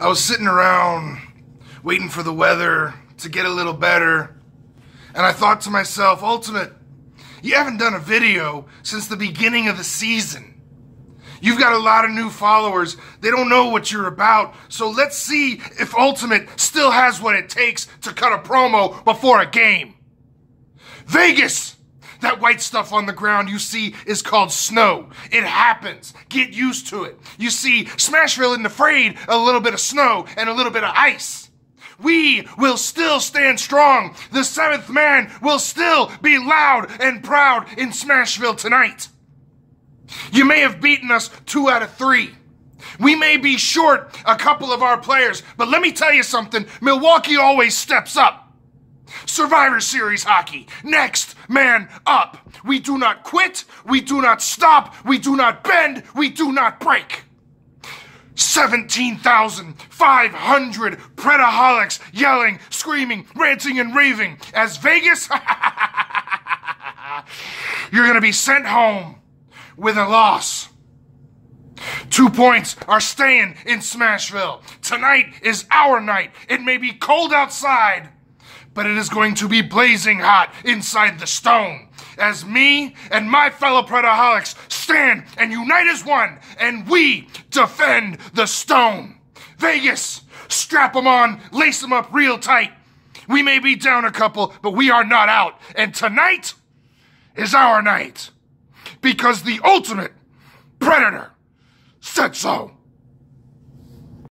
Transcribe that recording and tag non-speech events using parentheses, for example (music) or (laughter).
I was sitting around waiting for the weather to get a little better, and I thought to myself, Ultimate, you haven't done a video since the beginning of the season. You've got a lot of new followers. They don't know what you're about. So let's see if Ultimate still has what it takes to cut a promo before a game. Vegas! That white stuff on the ground you see is called snow. It happens. Get used to it. You see, Smashville isn't afraid a little bit of snow and a little bit of ice. We will still stand strong. The seventh man will still be loud and proud in Smashville tonight. You may have beaten us two out of three. We may be short a couple of our players, but let me tell you something Milwaukee always steps up. Survivor Series hockey. Next man up. We do not quit. We do not stop. We do not bend. We do not break. 17,500 predaholics yelling, screaming, ranting, and raving. As Vegas, (laughs) you're going to be sent home with a loss. Two points are staying in Smashville. Tonight is our night. It may be cold outside but it is going to be blazing hot inside the stone as me and my fellow Predaholics stand and unite as one and we defend the stone. Vegas, strap them on, lace them up real tight. We may be down a couple, but we are not out. And tonight is our night because the ultimate predator said so.